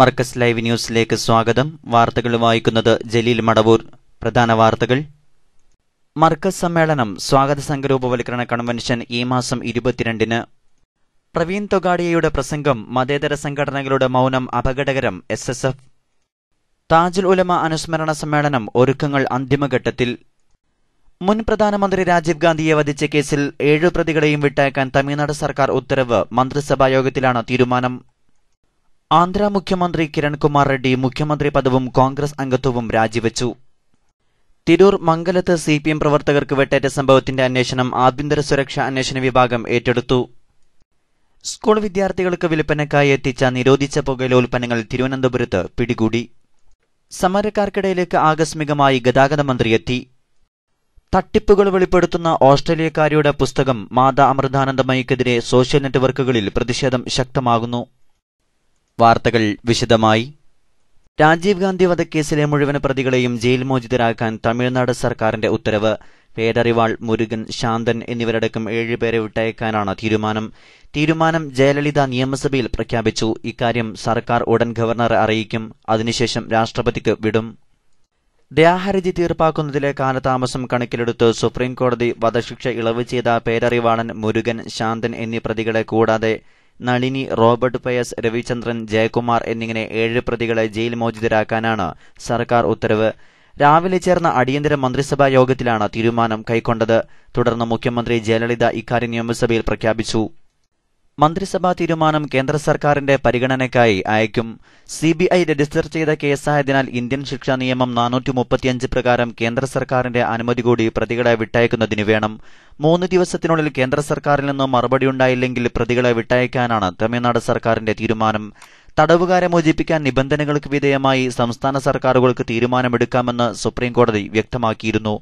Markaz live ന്യൂസിലേക്ക് സ്വാഗതം വാർത്തകൾ വായിക്കുന്നത് ജലീൽ മടവൂർ പ്രധാന വാർത്തകൾ മർക്കസ് സമ്മേളനം സ്വാഗത സംഘരൂപവൽക്കരണ കൺവെൻഷൻ ഈ മാസം ഇരുപത്തിരണ്ടിന് പ്രവീൺ തൊഗാഡിയയുടെ പ്രസംഗം മതേതര സംഘടനകളുടെ മൗനം അപകടകരം S S F Tajul Ulama അനുസ്മരണ സമ്മേളനം ഒരുക്കങ്ങൾ അന്തിമഘട്ടത്തിൽ മുൻ പ്രധാനമന്ത്രി രാജീവ് ഗാന്ധിയെ വധിച്ച കേസിൽ ഏഴു പ്രതികളെയും വിട്ടയക്കാൻ തമിഴ്നാട് സർക്കാർ ഉത്തരവ് മന്ത്രിസഭാ യോഗത്തിലാണ് തീരുമാനം ആന്ധ്ര മുഖ്യമന്ത്രി കിരൺകുമാർ റെഡ്ഡി മുഖ്യമന്ത്രി പദവും കോൺഗ്രസ് അംഗത്വവും രാജിവെച്ചു തിരൂർ മംഗലത്ത് സി പി എം പ്രവർത്തകർക്ക് വെട്ടേറ്റ സംഭവത്തിന്റെ അന്വേഷണം ആഭ്യന്തര സുരക്ഷാ അന്വേഷണ വിഭാഗം ഏറ്റെടുത്തു സ്കൂൾ വിദ്യാർത്ഥികൾക്ക് വിൽപ്പനക്കായി എത്തിച്ച നിരോധിച്ച പുകയില ഉൽപ്പന്നങ്ങൾ തിരുവനന്തപുരത്ത് പിടികൂടി സമരക്കാർക്കിടയിലേക്ക് ആകസ്മികമായി ഗതാഗതമന്ത്രി എത്തി തട്ടിപ്പുകൾ വെളിപ്പെടുത്തുന്ന ഓസ്ട്രേലിയക്കാരിയുടെ പുസ്തകം മാതാ അമൃതാനന്ദമയ്ക്കെതിരെ സോഷ്യൽ നെറ്റ്വർക്കുകളിൽ പ്രതിഷേധം ശക്തമാകുന്നു വാർത്തകൾ വിശദമായി രാജീവ് ഗാന്ധി വധക്കേസിലെ മുഴുവൻ പ്രതികളെയും ജയിൽ മോചിതരാക്കാൻ തമിഴ്നാട് സർക്കാരിന്റെ ഉത്തരവ് പേരറിവാൾ മുരുകൻ ശാന്തൻ എന്നിവരടക്കം ഏഴുപേരെ വിട്ടയക്കാനാണ് തീരുമാനം തീരുമാനം ജയലളിത നിയമസഭയിൽ പ്രഖ്യാപിച്ചു ഇക്കാര്യം സർക്കാർ ഉടൻ ഗവർണറെ അറിയിക്കും അതിനുശേഷം രാഷ്ട്രപതിക്ക് വിടും ദയാഹർജി തീർപ്പാക്കുന്നതിലെ കാലതാമസം കണക്കിലെടുത്ത് സുപ്രീംകോടതി വധശിക്ഷ ഇളവ് ചെയ്ത പേരറിവാളൻ മുരുകൻ ശാന്തൻ എന്നീ പ്രതികളെ കൂടാതെ നളിനി റോബർട്ട് പയസ് രവിചന്ദ്രൻ ജയകുമാർ എന്നിങ്ങനെ ഏഴ് പ്രതികളെ ജയിൽ മോചിതരാക്കാനാണ് സർക്കാർ ഉത്തരവ് രാവിലെ ചേർന്ന അടിയന്തര മന്ത്രിസഭാ യോഗത്തിലാണ് തീരുമാനം കൈക്കൊണ്ടത് തുടർന്ന് മുഖ്യമന്ത്രി ജയലളിത ഇക്കാര്യം നിയമസഭയിൽ പ്രഖ്യാപിച്ചു മന്ത്രിസഭാ തീരുമാനം കേന്ദ്ര സർക്കാരിന്റെ പരിഗണനയ്ക്കായി അയക്കും സി ബി ഐ രജിസ്റ്റർ ചെയ്ത കേസായതിനാൽ ഇന്ത്യൻ ശിക്ഷാ നിയമം നാനൂറ്റി മുപ്പത്തിയഞ്ച് പ്രകാരം കേന്ദ്ര സർക്കാരിന്റെ അനുമതി കൂടി പ്രതികളെ വിട്ടയക്കുന്നതിന് വേണം മൂന്ന് ദിവസത്തിനുള്ളിൽ കേന്ദ്ര സർക്കാരിൽ നിന്ന് മറുപടിയുണ്ടായില്ലെങ്കിൽ പ്രതികളെ വിട്ടയക്കാനാണ് തമിഴ്നാട് സർക്കാരിന്റെ തീരുമാനം തടവുകാരെ മോചിപ്പിക്കാൻ നിബന്ധനകൾക്ക് വിധേയമായി സംസ്ഥാന സർക്കാരുകൾക്ക് തീരുമാനമെടുക്കാമെന്ന് സുപ്രീംകോടതി വ്യക്തമാക്കിയിരുന്നു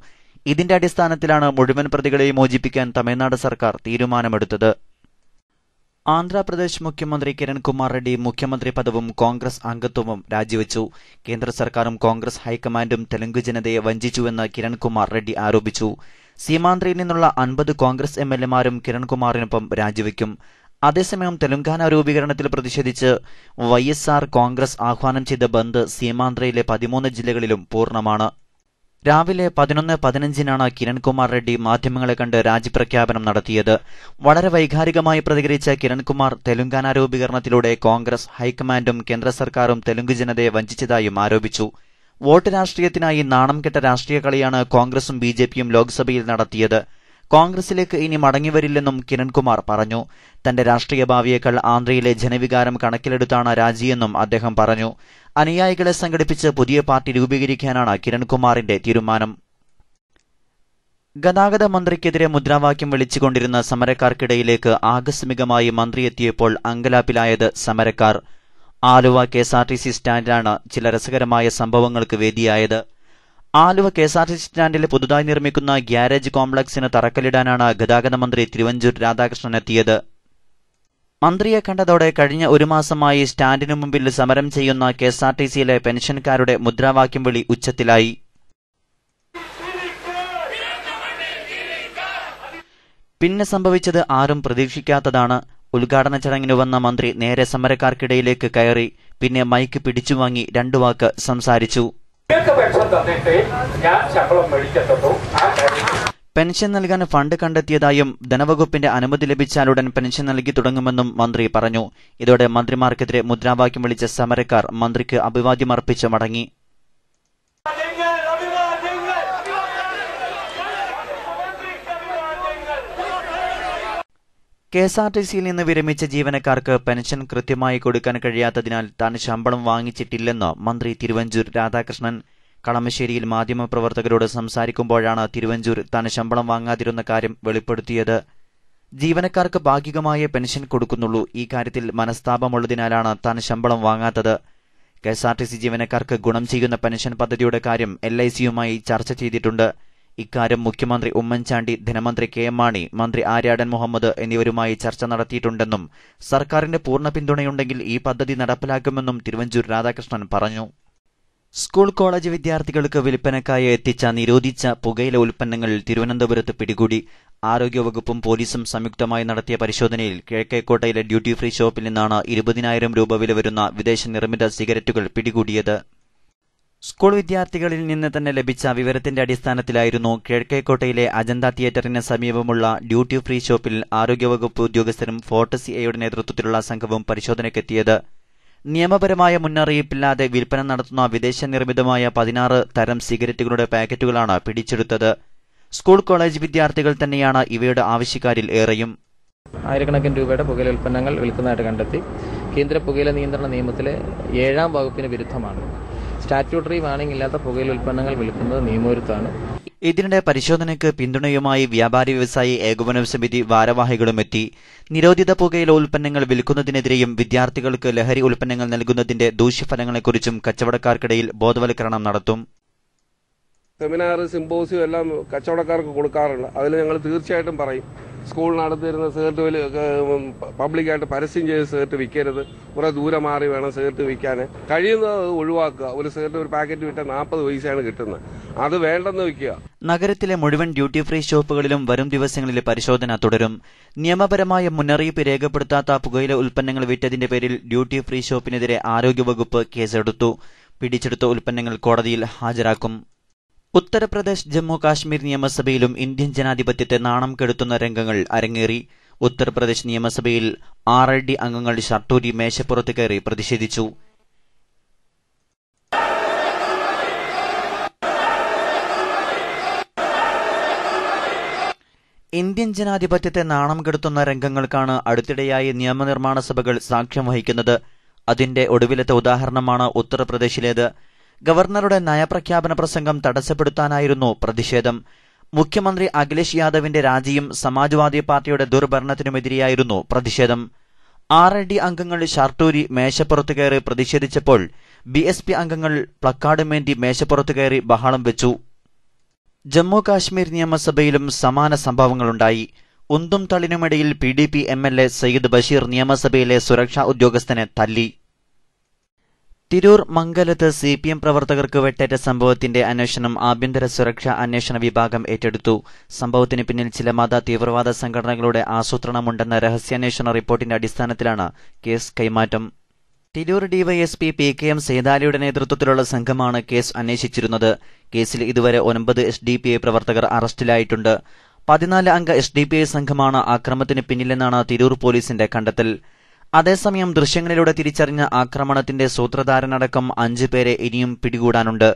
ഇതിന്റെ അടിസ്ഥാനത്തിലാണ് മുഴുവൻ പ്രതികളെയും മോചിപ്പിക്കാൻ തമിഴ്നാട് സർക്കാർ തീരുമാനമെടുത്തത് ആന്ധ്രാപ്രദേശ് മുഖ്യമന്ത്രി കിരൺകുമാർ റെഡ്ഡി മുഖ്യമന്ത്രി പദവും കോൺഗ്രസ് അംഗത്വവും രാജിവെച്ചു കേന്ദ്ര സർക്കാരും കോൺഗ്രസ് ഹൈക്കമാൻഡും തെലുങ്ക് ജനതയെ വഞ്ചിച്ചുവെന്ന് കിരൺകുമാർ റെഡ്ഡി ആരോപിച്ചു സീമാന്ധ്രയിൽ നിന്നുള്ള അൻപത് കോൺഗ്രസ് എം എൽ എമാരും കിരൺകുമാറിനൊപ്പം രാജിവെക്കും അതേസമയം തെലങ്കാന രൂപീകരണത്തിൽ പ്രതിഷേധിച്ച് വൈ എസ് ആർ കോൺഗ്രസ് ആഹ്വാനം ചെയ്ത ബന്ദ് സീമാന്ധ്രയിലെ പതിമൂന്ന് ജില്ലകളിലും പൂർണ്ണമാണ് രാവിലെ പതിനൊന്ന് പതിനഞ്ചിനാണ് കിരൺകുമാർ റെഡ്ഡി മാധ്യമങ്ങളെ കണ്ട് രാജിപ്രഖ്യാപനം നടത്തിയത് വളരെ വൈകാരികമായി പ്രതികരിച്ച കിരൺകുമാർ തെലുങ്കാന രൂപീകരണത്തിലൂടെ കോൺഗ്രസ് ഹൈക്കമാൻഡും കേന്ദ്ര സർക്കാരും തെലുങ്ക് ജനതയെ വഞ്ചിച്ചതായും ആരോപിച്ചു വോട്ട് രാഷ്ട്രീയത്തിനായി നാണം കെട്ട രാഷ്ട്രീയ കളിയാണ് കോൺഗ്രസും ബിജെപിയും ലോക്സഭയിൽ നടത്തിയത് കോൺഗ്രസിലേക്ക് ഇനി മടങ്ങിവരില്ലെന്നും കിരൺകുമാർ പറഞ്ഞു തന്റെ രാഷ്ട്രീയ ഭാവിയേക്കാൾ ആന്ധ്രയിലെ ജനവികാരം കണക്കിലെടുത്താണ് രാജിയെന്നും അദ്ദേഹം പറഞ്ഞു അനുയായികളെ സംഘടിപ്പിച്ച് പുതിയ പാർട്ടി രൂപീകരിക്കാനാണ് കിരൺകുമാറിന്റെ തീരുമാനം ഗതാഗത മന്ത്രിക്കെതിരെ മുദ്രാവാക്യം വിളിച്ചുകൊണ്ടിരുന്ന സമരക്കാർക്കിടയിലേക്ക് ആകസ്മികമായി മന്ത്രി എത്തിയപ്പോൾ അങ്കലാപ്പിലായത് സമരക്കാർ Aluva K S R T C സ്റ്റാൻഡിലാണ് ചില രസകരമായ സംഭവങ്ങൾക്ക് വേദിയായത് Aluva K S R T C സ്റ്റാൻഡിൽ പുതുതായി നിർമ്മിക്കുന്ന ഗ്യാരേജ് കോംപ്ലക്സിന് തറക്കല്ലിടാനാണ് ഗതാഗത മന്ത്രി തിരുവഞ്ചൂർ രാധാകൃഷ്ണൻ എത്തിയത് മന്ത്രിയെ കണ്ടതോടെ കഴിഞ്ഞ ഒരു മാസമായി സ്റ്റാൻഡിനു മുമ്പിൽ സമരം ചെയ്യുന്ന കെ എസ് ആർ ടി സിയിലെ പെൻഷൻകാരുടെ മുദ്രാവാക്യം വിളി ഉച്ചത്തിലായി പിന്നെ സംഭവിച്ചത് ആരും പ്രതീക്ഷിക്കാത്തതാണ് ഉദ്ഘാടന ചടങ്ങിന് വന്ന മന്ത്രി നേരെ സമരക്കാർക്കിടയിലേക്ക് കയറി പിന്നെ മൈക്ക് പിടിച്ചു വാങ്ങി രണ്ടു വാക്ക് സംസാരിച്ചു പെൻഷൻ നൽകാൻ ഫണ്ട് കണ്ടെത്തിയതായും ധനവകുപ്പിന്റെ അനുമതി ലഭിച്ചാലുടൻ പെൻഷൻ നൽകി തുടങ്ങുമെന്നും മന്ത്രി പറഞ്ഞു ഇതോടെ മന്ത്രിമാർക്കെതിരെ മുദ്രാവാക്യം വിളിച്ച സമരക്കാർ മന്ത്രിക്ക് അഭിവാദ്യമർപ്പിച്ച് മടങ്ങി കെ എസ് ആർ ടി സിയിൽ നിന്ന് വിരമിച്ച ജീവനക്കാർക്ക് പെൻഷൻ കൃത്യമായി കൊടുക്കാൻ കഴിയാത്തതിനാൽ താൻ ശമ്പളം വാങ്ങിച്ചിട്ടില്ലെന്ന് മന്ത്രി തിരുവഞ്ചൂർ രാധാകൃഷ്ണൻ കളമശ്ശേരിയിൽ മാധ്യമപ്രവർത്തകരോട് സംസാരിക്കുമ്പോഴാണ് തിരുവഞ്ചൂർ താൻ ശമ്പളം വാങ്ങാതിരുന്ന കാര്യം വെളിപ്പെടുത്തിയത് ജീവനക്കാർക്ക് ഭാഗികമായ പെൻഷൻ കൊടുക്കുന്നുള്ളൂ ഈ കാര്യത്തിൽ മനസ്താപമുള്ളതിനാലാണ് താൻ ശമ്പളം വാങ്ങാത്തത് K S R T C ജീവനക്കാർക്ക് ഗുണം ചെയ്യുന്ന പെൻഷൻ പദ്ധതിയുടെ കാര്യം എൽ ഐ സിയുമായി ചർച്ച ചെയ്തിട്ടുണ്ട് ഇക്കാര്യം മുഖ്യമന്ത്രി ഉമ്മൻചാണ്ടി ധനമന്ത്രി കെ എം മാണി മന്ത്രി ആര്യാടൻ മുഹമ്മദ് എന്നിവരുമായി ചർച്ച നടത്തിയിട്ടുണ്ടെന്നും സർക്കാരിന്റെ പൂർണ്ണ പിന്തുണയുണ്ടെങ്കിൽ ഈ പദ്ധതി നടപ്പിലാക്കുമെന്നും തിരുവഞ്ചൂർ രാധാകൃഷ്ണൻ പറഞ്ഞു സ്കൂൾ കോളേജ് വിദ്യാർത്ഥികൾക്ക് വിൽപ്പനക്കായി എത്തിച്ച നിരോധിച്ച പുകയില ഉൽപ്പന്നങ്ങൾ തിരുവനന്തപുരത്ത് പിടികൂടി ആരോഗ്യവകുപ്പും പോലീസും സംയുക്തമായി നടത്തിയ പരിശോധനയിൽ കിഴക്കേക്കോട്ടയിലെ ഡ്യൂട്ടി ഫ്രീ ഷോപ്പിൽ നിന്നാണ് ഇരുപതിനായിരം രൂപ വില വരുന്ന വിദേശ നിർമ്മിത സിഗരറ്റുകൾ പിടികൂടിയത് സ്കൂൾ വിദ്യാർത്ഥികളിൽ നിന്ന് തന്നെ ലഭിച്ച വിവരത്തിന്റെ അടിസ്ഥാനത്തിലായിരുന്നു കിഴക്കേക്കോട്ടയിലെ അജന്ത തിയേറ്ററിന് സമീപമുള്ള ഡ്യൂട്ടി ഫ്രീ ഷോപ്പിൽ ആരോഗ്യവകുപ്പ് ഉദ്യോഗസ്ഥരും എയുടെ നേതൃത്വത്തിലുള്ള സംഘവും പരിശോധനയ്ക്കെത്തിയത് നിയമപരമായ മുന്നറിയിപ്പില്ലാതെ വിൽപ്പന നടത്തുന്ന വിദേശ നിർമ്മിതമായ പതിനാറ് തരം സിഗരറ്റുകളുടെ പാക്കറ്റുകളാണ് പിടിച്ചെടുത്തത് സ്കൂൾ കോളേജ് വിദ്യാർത്ഥികൾ തന്നെയാണ് ഇവയുടെ ആവശ്യക്കാരിൽ ഏറെയും ആയിരക്കണക്കിന് രൂപയുടെ പുകയില ഉൽപ്പന്നങ്ങൾ വിൽക്കുന്നതായിട്ട് കണ്ടെത്തി കേന്ദ്ര പുകയില നിയന്ത്രണ നിയമത്തിലെ ഏഴാം വകുപ്പിന് വിരുദ്ധമാണ് സ്റ്റാറ്റ്യൂട്ടറി വാണിംഗ് ഇല്ലാത്ത പുകയില ഉൽപ്പന്നങ്ങൾ വിൽക്കുന്നത് നിയമവിരുദ്ധമാണ് ഇതിനിടെ പരിശോധനയ്ക്ക് പിന്തുണയുമായി വ്യാപാരി വ്യവസായി ഏകോപന സമിതി ഭാരവാഹികളും എത്തി നിരോധിത പുകയില ഉൽപ്പന്നങ്ങൾ വിൽക്കുന്നതിനെതിരെയും വിദ്യാർത്ഥികൾക്ക് ലഹരി ഉൽപ്പന്നങ്ങൾ നൽകുന്നതിന്റെ ദൂഷ്യഫലങ്ങളെക്കുറിച്ചും കച്ചവടക്കാർക്കിടയിൽ ബോധവൽക്കരണം നടത്തും സെമിനാർ സിമ്പോസിയോ എല്ലാം കച്ചവടക്കാർക്ക് കൊടുക്കാറുണ്ട് അതിൽ ഞങ്ങൾ തീർച്ചയായിട്ടും പറയും സ്കൂൾ നടത്തിയിരുന്ന സിഗരറ്റ് പബ്ലിക്കായിട്ട് പരസ്യം ചെയ്ത് സിഗരറ്റ് വിൽക്കരുത് കുറെ ദൂരെ മാറി വേണം സിഗരറ്റ് വിൽക്കാൻ കഴിയുന്നത് ഒഴിവാക്കുക ഒരു സിഗരറ്റ് ഒരു പാക്കറ്റ് വിറ്റ നാൽപ്പത് പൈസയാണ് കിട്ടുന്നത് അത് വേണ്ടെന്ന് വയ്ക്കുക നഗരത്തിലെ മുഴുവൻ ഡ്യൂട്ടി ഫ്രീ ഷോപ്പുകളിലും വരും ദിവസങ്ങളിൽ പരിശോധന തുടരും നിയമപരമായ മുന്നറിയിപ്പ് രേഖപ്പെടുത്താത്ത പുകയില ഉൽപ്പന്നങ്ങൾ വിറ്റതിന്റെ പേരിൽ ഡ്യൂട്ടി ഫ്രീ ഷോപ്പിനെതിരെ ആരോഗ്യവകുപ്പ് കേസെടുത്തു പിടിച്ചെടുത്ത ഉൽപ്പന്നങ്ങൾ കോടതിയിൽ ഹാജരാക്കും ഉത്തർപ്രദേശ് ജമ്മു കാശ്മീർ നിയമസഭയിലും ഇന്ത്യൻ ജനാധിപത്യത്തെ നാണം കെടുത്തുന്ന രംഗങ്ങൾ അരങ്ങേറി ഉത്തർപ്രദേശ് നിയമസഭയിൽ ആർ എൽ ഡി അംഗങ്ങൾ ഷർട്ടൂരി മേശപ്പുറത്ത് കയറി പ്രതിഷേധിച്ചു ഇന്ത്യൻ ജനാധിപത്യത്തെ നാണം കെടുത്തുന്ന രംഗങ്ങൾക്കാണ് അടുത്തിടെയായി നിയമനിർമ്മാണ സഭകൾ സാക്ഷ്യം വഹിക്കുന്നത് അതിന്റെ ഒടുവിലത്തെ ഉദാഹരണമാണ് ഉത്തർപ്രദേശിലേത് ഗവർണറുടെ നയപ്രഖ്യാപന പ്രസംഗം തടസ്സപ്പെടുത്താനായിരുന്നു പ്രതിഷേധം മുഖ്യമന്ത്രി അഖിലേഷ് യാദവിന്റെ രാജിയും സമാജ്വാദി പാർട്ടിയുടെ ദുർഭരണത്തിനുമെതിരെയായിരുന്നു പ്രതിഷേധം ആർ എ ഡി അംഗങ്ങൾ ഷാർട്ടൂരി മേശപ്പുറത്ത് കയറി പ്രതിഷേധിച്ചപ്പോൾ ബി എസ് പി അംഗങ്ങൾ പ്ലക്കാർഡുമേന്തി മേശപ്പുറത്ത് കയറി ബഹളം വെച്ചു ജമ്മു കാശ്മീർ നിയമസഭയിലും സമാന സംഭവങ്ങളുണ്ടായി ഉന്തും തളിനുമിടയിൽ P D P M L A Syed Basheer നിയമസഭയിലെ സുരക്ഷാ ഉദ്യോഗസ്ഥനെ തല്ലി തിരൂർ മംഗലത്ത് സി പി എം പ്രവർത്തകർക്ക് വെട്ടേറ്റ സംഭവത്തിന്റെ അന്വേഷണം ആഭ്യന്തര സുരക്ഷാ അന്വേഷണ വിഭാഗം ഏറ്റെടുത്തു സംഭവത്തിന് പിന്നിൽ ചില മത തീവ്രവാദ സംഘടനകളുടെ ആസൂത്രണമുണ്ടെന്ന രഹസ്യാന്വേഷണ റിപ്പോർട്ടിന്റെ അടിസ്ഥാനത്തിലാണ് കേസ് കൈമാറ്റം Tirur DYSP P K M സേതാലിയുടെ നേതൃത്വത്തിലുള്ള സംഘമാണ് കേസ് അന്വേഷിച്ചിരുന്നത് കേസിൽ ഇതുവരെ ഒൻപത് എസ് ഡി പി ഐ പ്രവർത്തകർ അറസ്റ്റിലായിട്ടുണ്ട് പതിനാല് അംഗ എസ് ഡി പി ഐ സംഘമാണ് അക്രമത്തിന് പിന്നിലെന്നാണ് തിരൂർ പോലീസിന്റെ കണ്ടെത്തൽ അതേസമയം ദൃശ്യങ്ങളിലൂടെ തിരിച്ചറിഞ്ഞ ആക്രമണത്തിന്റെ സൂത്രധാരനടക്കം അഞ്ചു പേരെ ഇനിയും പിടികൂടാനുണ്ട്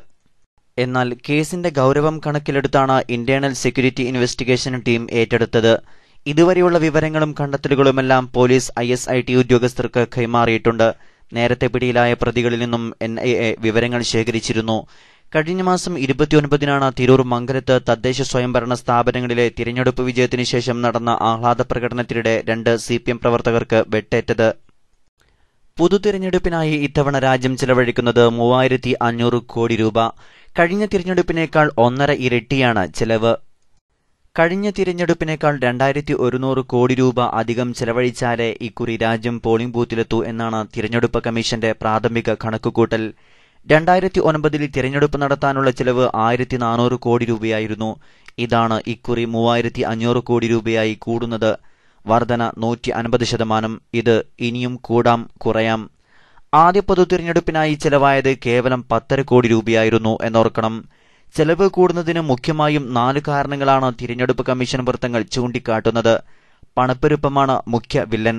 എന്നാൽ കേസിന്റെ ഗൗരവം കണക്കിലെടുത്താണ് ഇന്റേണൽ സെക്യൂരിറ്റി ഇൻവെസ്റ്റിഗേഷൻ ടീം ഏറ്റെടുത്തത് ഇതുവരെയുള്ള വിവരങ്ങളും കണ്ടെത്തലുകളുമെല്ലാം police I S I T ഉദ്യോഗസ്ഥർക്ക് കൈമാറിയിട്ടുണ്ട് നേരത്തെ പിടിയിലായ പ്രതികളിൽ നിന്നും എൻ ഐ എ വിവരങ്ങൾ ശേഖരിച്ചിരുന്നു കഴിഞ്ഞ മാസം ഇരുപത്തിയൊൻപതിനാണ് തിരൂർ മംഗലത്ത് തദ്ദേശ സ്വയംഭരണ സ്ഥാപനങ്ങളിലെ തിരഞ്ഞെടുപ്പ് വിജയത്തിന് ശേഷം നടന്ന ആഹ്ലാദ പ്രകടനത്തിനിടെ രണ്ട് സി പി എം പ്രവർത്തകർക്ക് വെട്ടേറ്റത് പൊതു തിരഞ്ഞെടുപ്പിനായി ഇത്തവണ രാജ്യം ചെലവഴിക്കുന്നത് മൂവായിരത്തി അഞ്ഞൂറ് കോടി രൂപ കഴിഞ്ഞ തിരഞ്ഞെടുപ്പിനേക്കാൾ ഒന്നര ഇരട്ടിയാണ് ചെലവ് കഴിഞ്ഞ തിരഞ്ഞെടുപ്പിനേക്കാൾ രണ്ടായിരത്തി ഒരുന്നൂറ് കോടി രൂപ അധികം ചെലവഴിച്ചാലേ ഇക്കുറി രാജ്യം പോളിംഗ് ബൂത്തിലെത്തൂ എന്നാണ് തിരഞ്ഞെടുപ്പ് കമ്മീഷന്റെ പ്രാഥമിക കണക്കുകൂട്ടൽ രണ്ടായിരത്തി ഒൻപതിൽ തിരഞ്ഞെടുപ്പ് നടത്താനുള്ള ചെലവ് ആയിരത്തി നാനൂറ് കോടി രൂപയായിരുന്നു ഇതാണ് ഇക്കുറി മൂവായിരത്തി അഞ്ഞൂറ് കോടി രൂപയായി കൂടുന്നത് വർധന നൂറ്റി അൻപത് ശതമാനം ഇത് ഇനിയും കൂടാം കുറയാം ആദ്യ പൊതു തിരഞ്ഞെടുപ്പിനായി ചെലവായത് കേവലം പത്തര കോടി രൂപയായിരുന്നു എന്നോർക്കണം ചെലവ് കൂടുന്നതിന് മുഖ്യമായും നാല് കാരണങ്ങളാണ് തിരഞ്ഞെടുപ്പ് കമ്മീഷൻ വൃത്തങ്ങൾ ചൂണ്ടിക്കാട്ടുന്നത് പണപ്പെരുപ്പമാണ് മുഖ്യ വില്ലൻ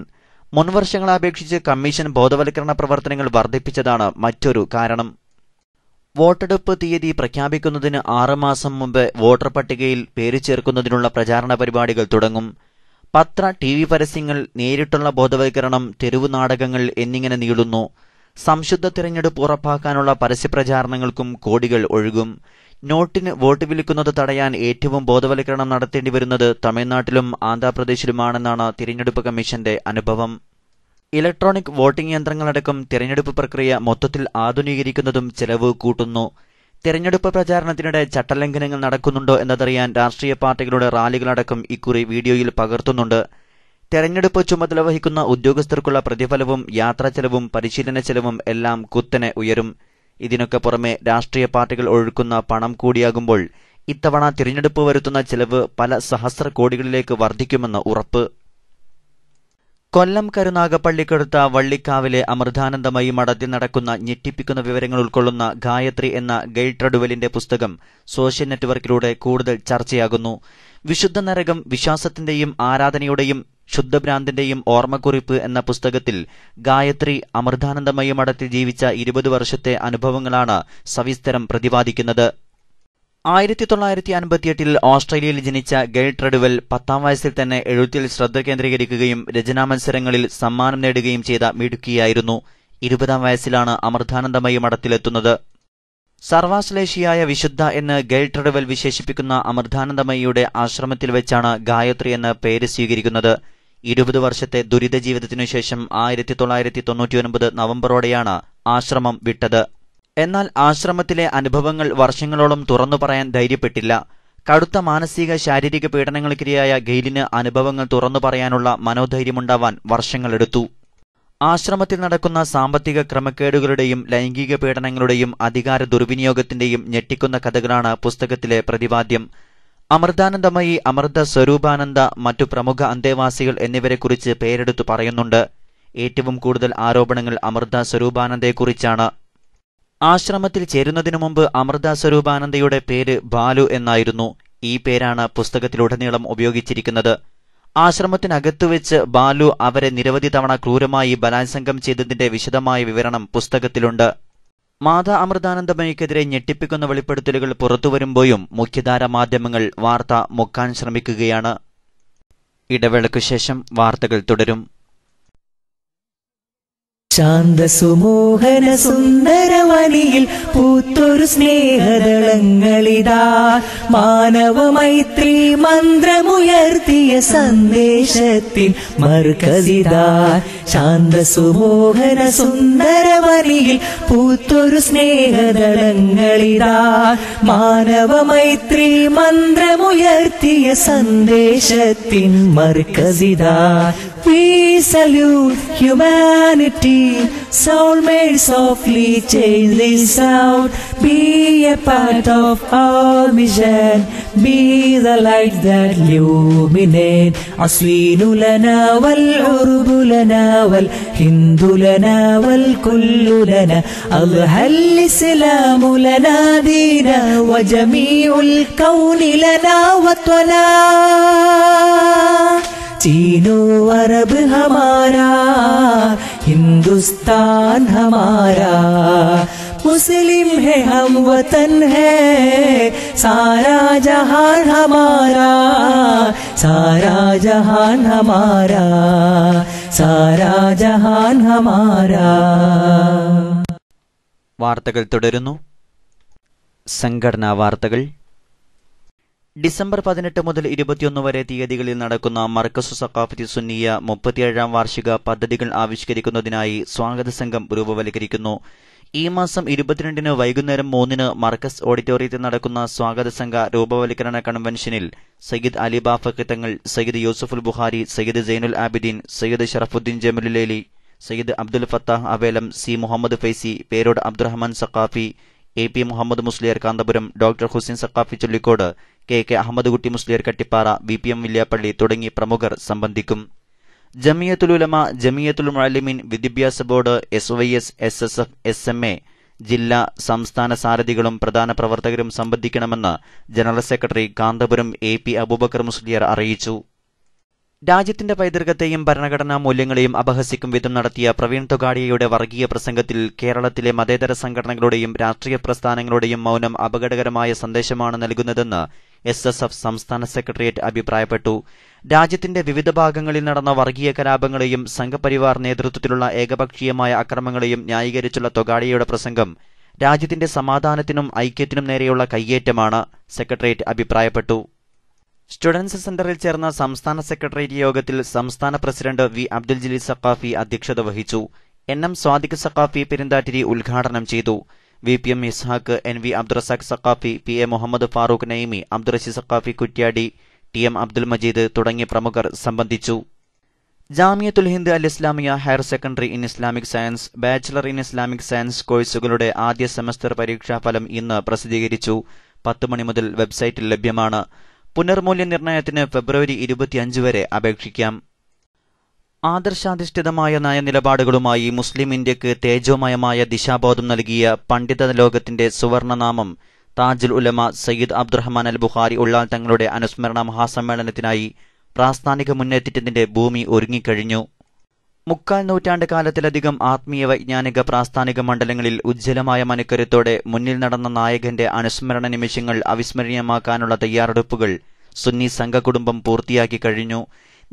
മുൻവർഷങ്ങളെ അപേക്ഷിച്ച് കമ്മീഷൻ ബോധവൽക്കരണ പ്രവർത്തനങ്ങൾ വർദ്ധിപ്പിച്ചതാണ് മറ്റൊരു കാരണം വോട്ടെടുപ്പ് തീയതി പ്രഖ്യാപിക്കുന്നതിന് ആറുമാസം മുമ്പ് വോട്ടർ പട്ടികയിൽ പേര് ചേർക്കുന്നതിനുള്ള പ്രചാരണ പരിപാടികൾ തുടങ്ങും പത്ര ടി വി പരസ്യങ്ങൾ നേരിട്ടുള്ള ബോധവൽക്കരണം തെരുവു നാടകങ്ങൾ എന്നിങ്ങനെ നീളുന്നു സംശുദ്ധ തിരഞ്ഞെടുപ്പ് ഉറപ്പാക്കാനുള്ള പരസ്യപ്രചാരണങ്ങൾക്കും കോടികൾ ഒഴുകും നോട്ടിന് വോട്ട് വിൽക്കുന്നത് തടയാൻ ഏറ്റവും ബോധവൽക്കരണം നടത്തേണ്ടി വരുന്നത് തമിഴ്നാട്ടിലും ആന്ധ്രാപ്രദേശിലുമാണെന്നാണ് തിരഞ്ഞെടുപ്പ് കമ്മീഷന്റെ അനുഭവം ഇലക്ട്രോണിക് വോട്ടിംഗ് യന്ത്രങ്ങളടക്കം തിരഞ്ഞെടുപ്പ് പ്രക്രിയ മൊത്തത്തിൽ ആധുനീകരിക്കുന്നതും ചെലവ് കൂട്ടുന്നു തിരഞ്ഞെടുപ്പ് പ്രചാരണത്തിനിടെ ചട്ടലംഘനങ്ങൾ നടക്കുന്നുണ്ടോ എന്നതറിയാൻ രാഷ്ട്രീയ പാർട്ടികളുടെ റാലികളടക്കം ഇക്കുറി വീഡിയോയിൽ പകർത്തുന്നുണ്ട് തെരഞ്ഞെടുപ്പ് ചുമതല വഹിക്കുന്ന ഉദ്യോഗസ്ഥർക്കുള്ള പ്രതിഫലവും യാത്രാ ചെലവും പരിശീലന ചെലവും എല്ലാം കുത്തനെ ഉയരും ഇതിനൊക്കെ പുറമെ രാഷ്ട്രീയ പാർട്ടികൾ ഒഴുക്കുന്ന പണം കൂടിയാകുമ്പോൾ ഇത്തവണ തിരഞ്ഞെടുപ്പ് വരുത്തുന്ന ചെലവ് പല സഹസ്ര കോടികളിലേക്ക് വർദ്ധിക്കുമെന്ന് ഉറപ്പ് കൊല്ലം കരുനാഗപ്പള്ളിക്കടുത്ത വള്ളിക്കാവിലെ അമൃതാനന്ദമയി മഠത്തിൽ നടക്കുന്ന ഞെട്ടിപ്പിക്കുന്ന വിവരങ്ങൾ ഉൾക്കൊള്ളുന്ന ഗായത്രി എന്ന ഗൈഡ്രഡുവലിന്റെ പുസ്തകം സോഷ്യൽ നെറ്റ്വർക്കിലൂടെ കൂടുതൽ ചർച്ചയാകുന്നു വിശുദ്ധ നരകം വിശ്വാസത്തിന്റെയും ആരാധനയുടെയും ശുദ്ധഭ്രാന്തിന്റെയും ഓർമ്മക്കുറിപ്പ് എന്ന പുസ്തകത്തിൽ ഗായത്രി അമൃതാനന്ദമയ മഠത്തിൽ ജീവിച്ച ഇരുപത് വർഷത്തെ അനുഭവങ്ങളാണ് സവിസ്തരം പ്രതിപാദിക്കുന്നത് ആയിരത്തി തൊള്ളായിരത്തി അൻപത്തിയെട്ടിൽ ഓസ്ട്രേലിയയിൽ ജനിച്ച ഗെയിൽ ട്രെഡുവൽ പത്താം വയസ്സിൽ തന്നെ എഴുത്തിൽ ശ്രദ്ധ കേന്ദ്രീകരിക്കുകയും രചനാ മത്സരങ്ങളിൽ സമ്മാനം നേടുകയും ചെയ്ത മിടുക്കിയായിരുന്നു ഇരുപതാം വയസ്സിലാണ് അമൃതാനന്ദമയ മഠത്തിലെത്തുന്നത് സർവാശ്ലേഷിയായ വിശുദ്ധ എന്ന് ഗൈൽ വിശേഷിപ്പിക്കുന്ന അമൃതാനന്ദമയിയുടെ ആശ്രമത്തിൽ വെച്ചാണ് ഗായത്രി എന്ന പേര് സ്വീകരിക്കുന്നത് ഇരുപത് വർഷത്തെ ദുരിത ജീവിതത്തിനു ശേഷം ആയിരത്തി തൊള്ളായിരത്തി തൊണ്ണൂറ്റിയൊൻപത് നവംബറോടെയാണ് ആശ്രമം വിട്ടത് എന്നാൽ ആശ്രമത്തിലെ അനുഭവങ്ങൾ വർഷങ്ങളോളം തുറന്നു പറയാൻ ധൈര്യപ്പെട്ടില്ല കടുത്ത മാനസിക ശാരീരിക പീഡനങ്ങൾക്കിരയായ ഗെയിലിന് അനുഭവങ്ങൾ തുറന്നു പറയാനുള്ള മനോധൈര്യമുണ്ടാവാൻ വർഷങ്ങളെടുത്തു ആശ്രമത്തിൽ നടക്കുന്ന സാമ്പത്തിക ക്രമക്കേടുകളുടെയും ലൈംഗിക പീഡനങ്ങളുടെയും അധികാര ദുർവിനിയോഗത്തിന്റെയും ഞെട്ടിക്കുന്ന കഥകളാണ് പുസ്തകത്തിലെ പ്രതിപാദ്യം അമൃതാനന്ദമയി അമൃത സ്വരൂപാനന്ദ മറ്റു പ്രമുഖ അന്തേവാസികൾ എന്നിവരെക്കുറിച്ച് പേരെടുത്തു പറയുന്നുണ്ട് ഏറ്റവും കൂടുതൽ ആരോപണങ്ങൾ അമൃത സ്വരൂപാനന്ദയെക്കുറിച്ചാണ് ആശ്രമത്തിൽ ചേരുന്നതിനു മുമ്പ് അമൃത സ്വരൂപാനന്ദയുടെ പേര് ബാലു എന്നായിരുന്നു ഈ പേരാണ് പുസ്തകത്തിലുടനീളം ഉപയോഗിച്ചിരിക്കുന്നത് ആശ്രമത്തിനകത്തു വെച്ച് ബാലു അവരെ നിരവധി തവണ ക്രൂരമായി ബലാത്സംഗം ചെയ്തതിന്റെ വിശദമായ വിവരണം പുസ്തകത്തിലുണ്ട് മാതാ അമൃതാനന്ദമയ്ക്കെതിരെ ഞെട്ടിപ്പിക്കുന്ന വെളിപ്പെടുത്തലുകൾ പുറത്തുവരുമ്പോഴും മുഖ്യധാര മാധ്യമങ്ങൾ വാർത്ത മുക്കാൻ ശ്രമിക്കുകയാണ് ഇടവേളയ്ക്കു ശേഷം വാർത്തകൾ തുടരും ശാന്തസുമോഹന സുന്ദരവനിയിൽ പൂത്തൊരു സ്നേഹദളങ്ങളിതാ മാനവ മൈത്രി മന്ത്രമുയർത്തിയ സന്ദേശത്തിൻ മർക്കസിതാ ശാന്തസുമോഹന സുന്ദരവനിയിൽ പൂത്തൊരു സ്നേഹദളങ്ങളിതാ മാനവ മൈത്രി മന്ത്രമുയർത്തിയ സന്ദേശത്തിൽ മർക്കസിതാ We salute humanity, soulmates softly change this sound. Be a part of our mission, be the light that illuminate. عصرين لنا والعرب لنا والهند لنا والكل لنا أظهر الإسلام لنا دينا وجميع الكون لنا وطنا चीनो अरब हमारा हिंदुस्तान हमारा मुस्लिम है हम वतन है सारा जहान हमारा सारा जहान हमारा സാരാ ജഹാൻ ഹമാരാ വാർത്തകൾ തുടരുന്നു സംഘടനാ വാർത്തകൾ ഡിസംബർ പതിനെട്ട് മുതൽ ഇരുപത്തിയൊന്ന് വരെ തീയതികളിൽ നടക്കുന്ന മർക്കസു സക്കാഫത്തി സുന്നിയ മുപ്പത്തിയേഴാം വാർഷിക പദ്ധതികൾ ആവിഷ്കരിക്കുന്നതിനായി സ്വാഗത സംഘം രൂപവൽക്കരിക്കുന്നു ഈ മാസം ഇരുപത്തിരണ്ടിന് വൈകുന്നേരം മൂന്നിന് മർക്കസ് ഓഡിറ്റോറിയത്തിൽ നടക്കുന്ന സ്വാഗത സംഘ രൂപവൽക്കരണ കൺവെൻഷനിൽ സയ്യിദ് അലിബാഫക്ക് Thangal Sayyid Yusuful Buhari Sayyid Zainul Abideen Sayyid Sharafuddeen Jamalullaili Sayyid Abdul Fattah Avelam C Muhammad Faizy Perod Abdurahman Saqafi A P Muhammad Musliyar Kanthapuram doctor Hussain Saqafi Chollikode K K Ahmedkutty Musliyar Kattippara V P M Villiappally തുടങ്ങി പ്രമുഖർ സംബന്ധിക്കും ജമിയത്തുലുലമ ജമിയത്തുൽ മുഅല്ലിമീൻ വിദ്യാഭ്യാസ board S Y S S S F S M A ജില്ലാ സംസ്ഥാന സാരഥികളും പ്രധാന പ്രവർത്തകരും സംബന്ധിക്കണമെന്ന് general secretary Kanthapuram A P Abubakar Musliyar അറിയിച്ചു രാജ്യത്തിന്റെ പൈതൃകത്തെയും ഭരണഘടനാ മൂല്യങ്ങളെയും അപഹസിക്കും വിധം നടത്തിയ പ്രവീൺ തൊഗാഡിയയുടെ വർഗീയ പ്രസംഗത്തിൽ കേരളത്തിലെ മതേതര സംഘടനകളുടെയും രാഷ്ട്രീയ പ്രസ്ഥാനങ്ങളുടെയും മൗനം അപകടകരമായ സന്ദേശമാണ് നൽകുന്നതെന്ന് എസ് എസ് എഫ് സംസ്ഥാന സെക്രട്ടേറിയറ്റ് അഭിപ്രായപ്പെട്ടു രാജ്യത്തിന്റെ വിവിധ ഭാഗങ്ങളിൽ നടന്ന വർഗീയ കലാപങ്ങളെയും സംഘപരിവാർ നേതൃത്വത്തിലുള്ള ഏകപക്ഷീയമായ അക്രമങ്ങളെയും ന്യായീകരിച്ചുള്ള തൊഗാഡിയയുടെ പ്രസംഗം രാജ്യത്തിന്റെ സമാധാനത്തിനും ഐക്യത്തിനും നേരെയുള്ള കയ്യേറ്റമാണ് സെക്രട്ടേറിയറ്റ് അഭിപ്രായപ്പെട്ടു സ്റ്റുഡൻസ് സെന്ററിൽ ചേർന്ന സംസ്ഥാന സെക്രട്ടേറിയറ്റ് യോഗത്തിൽ സംസ്ഥാന പ്രസിഡന്റ് വി അബ്ദുൽ ജലീൽ സഖാഫി അധ്യക്ഷത വഹിച്ചു എൻ എം സ്വാദിഖ് സഖാഫി പെരിന്താറ്റിരി ഉദ്ഘാടനം ചെയ്തു V P M Ishaq N V Abdurazak Saqafi P A Muhammad Farooq Naimi Abdurashid Saqafi Kuttiady T M Abdul Majeed തുടങ്ങിയ പ്രമുഖർ സംബന്ധിച്ചു Jamiathul Hind al Islamiya higher secondary in Islamic science bachelor in Islamic science കോഴ്സുകളുടെ ആദ്യ സെമസ്റ്റർ പരീക്ഷാഫലം ഇന്ന് പ്രസിദ്ധീകരിച്ചു പത്ത് മണി മുതൽ വെബ്സൈറ്റിൽ ലഭ്യമാണ് പുനർമൂല്യനിർണ്ണയത്തിന് ഫെബ്രുവരി ഇരുപത്തിയഞ്ച് വരെ അപേക്ഷിക്കാം ആദർശാധിഷ്ഠിതമായ നയനിലപാടുകളുമായി മുസ്ലിം ഇന്ത്യക്ക് തേജോമയമായ ദിശാബോധം നൽകിയ പണ്ഡിത ലോകത്തിന്റെ സുവർണനാമം താജുൽ ഉലമ സയ്യിദ് അബ്ദുറഹ്മാൻ അൽ ബുഖാരി ഉള്ളാൽ തങ്ങളുടെ അനുസ്മരണ മഹാസമ്മേളനത്തിനായി പ്രാസ്ഥാനിക മുന്നേറ്റത്തിന്റെ ഭൂമി ഒരുങ്ങിക്കഴിഞ്ഞു മുക്കാൽ നൂറ്റാണ്ട് കാലത്തിലധികം ആത്മീയ വൈജ്ഞാനിക പ്രാസ്ഥാനിക മണ്ഡലങ്ങളിൽ ഉജ്ജ്വലമായ മനുക്കരുത്തോടെ മുന്നിൽ നടന്ന നായകന്റെ അനുസ്മരണ നിമിഷങ്ങൾ അവിസ്മരണീയമാക്കാനുള്ള തയ്യാറെടുപ്പുകൾ സുന്നി സംഘകുടുംബം പൂർത്തിയാക്കി കഴിഞ്ഞു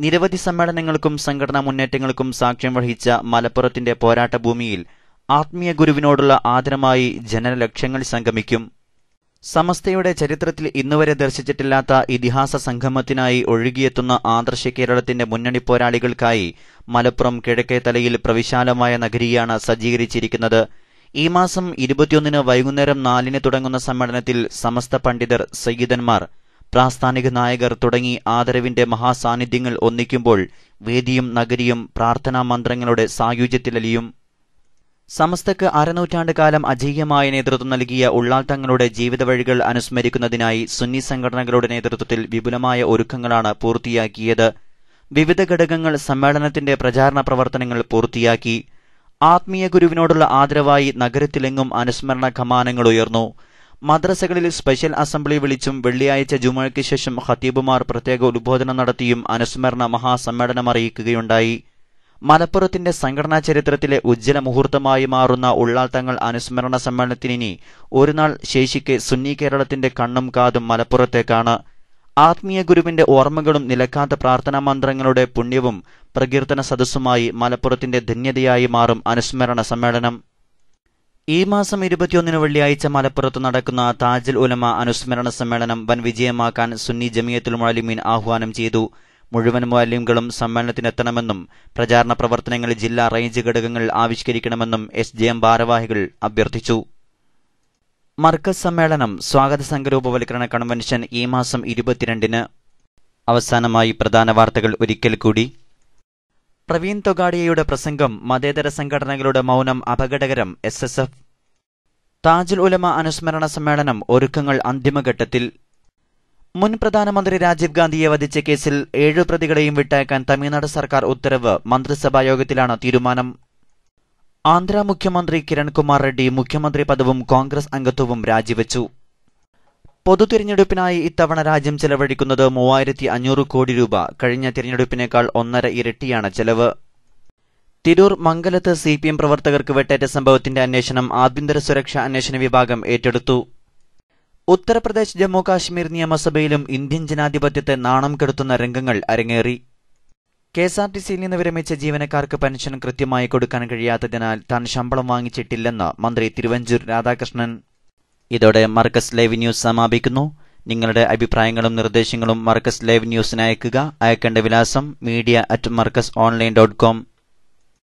നിരവധി സമ്മേളനങ്ങൾക്കും സംഘടനാ മുന്നേറ്റങ്ങൾക്കും സാക്ഷ്യം വഹിച്ച മലപ്പുറത്തിന്റെ പോരാട്ട ഭൂമിയിൽ ആത്മീയ ഗുരുവിനോടുള്ള ആദരമായി ജനലക്ഷങ്ങൾ സംഗമിക്കും സമസ്തയുടെ ചരിത്രത്തിൽ ഇന്നുവരെ ദർശിച്ചിട്ടില്ലാത്ത ഇതിഹാസ സംഗമത്തിനായി ഒഴുകിയെത്തുന്ന ആദർശ കേരളത്തിന്റെ മുന്നണി പോരാളികൾക്കായി മലപ്പുറം കിഴക്കേ തലയിൽ പ്രവിശാലമായ നഗരിയാണ് സജ്ജീകരിച്ചിരിക്കുന്നത് ഈ മാസം ഇരുപത്തിയൊന്നിന് വൈകുന്നേരം നാലിന് തുടങ്ങുന്ന സമ്മേളനത്തിൽ സമസ്ത പണ്ഡിതർ സയ്യിദന്മാർ പ്രാസ്ഥാനിക നായകർ തുടങ്ങി ആദരവിന്റെ മഹാസാന്നിധ്യങ്ങൾ ഒന്നിക്കുമ്പോൾ വേദിയും നഗരിയും പ്രാർത്ഥനാ മന്ത്രങ്ങളുടെ സായുജ്യത്തിലലിയും സമസ്തക്ക് അരനൂറ്റാണ്ട് കാലം അജീയമായ നേതൃത്വം നൽകിയ ഉള്ളാൾ ജീവിതവഴികൾ അനുസ്മരിക്കുന്നതിനായി സുന്നി സംഘടനകളുടെ നേതൃത്വത്തിൽ വിപുലമായ ഒരുക്കങ്ങളാണ് പൂർത്തിയാക്കിയത് വിവിധ ഘടകങ്ങൾ സമ്മേളനത്തിന്റെ പ്രചാരണ പ്രവർത്തനങ്ങൾ പൂർത്തിയാക്കി ആത്മീയ ഗുരുവിനോടുള്ള ആദരവായി നഗരത്തിലെങ്ങും അനുസ്മരണ ഖമാനങ്ങൾ ഉയർന്നു മദ്രസകളിൽ സ്പെഷ്യൽ അസംബ്ലി വിളിച്ചും വെള്ളിയാഴ്ച ജുമാക്ക് ശേഷം ഖത്തീബുമാർ പ്രത്യേക ഉദ്ബോധനം നടത്തിയും അനുസ്മരണ മഹാസമ്മേളനം അറിയിക്കുകയുണ്ടായി മലപ്പുറത്തിന്റെ സംഘടനാ ചരിത്രത്തിലെ ഉജ്ജ്വല മുഹൂർത്തമായി മാറുന്ന ഉള്ളാൾത്തങ്ങൾ തങ്ങൾ അനുസ്മരണ സമ്മേളനത്തിനി നാൾ ശേഷിക്കെ സുന്നി കേരളത്തിന്റെ കണ്ണും കാതും മലപ്പുറത്തേക്കാണ് ആത്മീയ ഗുരുവിന്റെ ഓർമ്മകളും നിലക്കാത്ത പ്രാർത്ഥനാ മന്ത്രങ്ങളുടെ പുണ്യവും പ്രകീർത്തന സദസ്സുമായി മലപ്പുറത്തിന്റെ ധന്യതയായി മാറും അനുസ്മരണ സമ്മേളനം ഈ മാസം ഇരുപത്തിയൊന്നിന് വെള്ളിയാഴ്ച മലപ്പുറത്ത് നടക്കുന്ന താജൽ ഉലമ അനുസ്മരണ സമ്മേളനം വൻ വിജയമാക്കാൻ സുന്നി ജമിയത്തുൽ മുഅലിമീൻ ആഹ്വാനം ചെയ്തു മുഴുവൻ മുഅലിംകളും സമ്മേളനത്തിനെത്തണമെന്നും പ്രചാരണ പ്രവർത്തനങ്ങൾ ജില്ലാ റേഞ്ച് ഘടകങ്ങൾ ആവിഷ്കരിക്കണമെന്നും എസ് ജെ എം ഭാരവാഹികൾ അഭ്യർത്ഥിച്ചു മർക്കസ് സമ്മേളനം സ്വാഗത സംഘരൂപവൽക്കരണ കൺവെൻഷൻ ഈ മാസം ഇരുപത്തിരണ്ടിന് അവസാനമായി പ്രധാന വാർത്തകൾ ഒരിക്കൽ കൂടി പ്രവീൺ തൊഗാഡിയയുടെ പ്രസംഗം മതേതര സംഘടനകളുടെ മൗനം അപകടകരം S S F Tajul Ulama അനുസ്മരണ സമ്മേളനം ഒരുക്കങ്ങൾ അന്തിമഘട്ടത്തിൽ മുൻ പ്രധാനമന്ത്രി രാജീവ് ഗാന്ധിയെ വധിച്ച കേസിൽ ഏഴു പ്രതികളെയും വിട്ടയക്കാൻ തമിഴ്നാട് സർക്കാർ ഉത്തരവ് മന്ത്രിസഭാ യോഗത്തിലാണ് തീരുമാനം ആന്ധ്ര മുഖ്യമന്ത്രി കിരൺകുമാർ റെഡ്ഡി മുഖ്യമന്ത്രി പദവും കോൺഗ്രസ് അംഗത്വവും രാജിവെച്ചു പൊതു തിരഞ്ഞെടുപ്പിനായി ഇത്തവണ രാജ്യം ചെലവഴിക്കുന്നത് മൂവായിരത്തി അഞ്ഞൂറ് കോടി രൂപ കഴിഞ്ഞ തിരഞ്ഞെടുപ്പിനേക്കാൾ ഒന്നര ഇരട്ടിയാണ് ചെലവ് തിരൂർ മംഗലത്ത് സി പി എം പ്രവർത്തകർക്ക് വെട്ടേറ്റ സംഭവത്തിന്റെ അന്വേഷണം ആഭ്യന്തര സുരക്ഷാ അന്വേഷണ വിഭാഗം ഏറ്റെടുത്തു ഉത്തർപ്രദേശ് ജമ്മു കാശ്മീർ നിയമസഭയിലും ഇന്ത്യൻ ജനാധിപത്യത്തെ നാണം കെടുത്തുന്ന രംഗങ്ങൾ അരങ്ങേറി കെ എസ് ആർ ടി സിയിൽ നിന്ന് വിരമിച്ച ജീവനക്കാർക്ക് പെൻഷൻ കൃത്യമായി കൊടുക്കാൻ കഴിയാത്തതിനാൽ താൻ ശമ്പളം വാങ്ങിച്ചിട്ടില്ലെന്ന് മന്ത്രി തിരുവഞ്ചൂർ രാധാകൃഷ്ണൻ ഇതോടെ മർക്കസ് ലൈവ് ന്യൂസ് സമാപിക്കുന്നു നിങ്ങളുടെ അഭിപ്രായങ്ങളും നിർദ്ദേശങ്ങളും മർക്കസ് ലൈവ് ന്യൂസിന് അയക്കുക അയക്കേണ്ട വിലാസം media at Markaz online dot com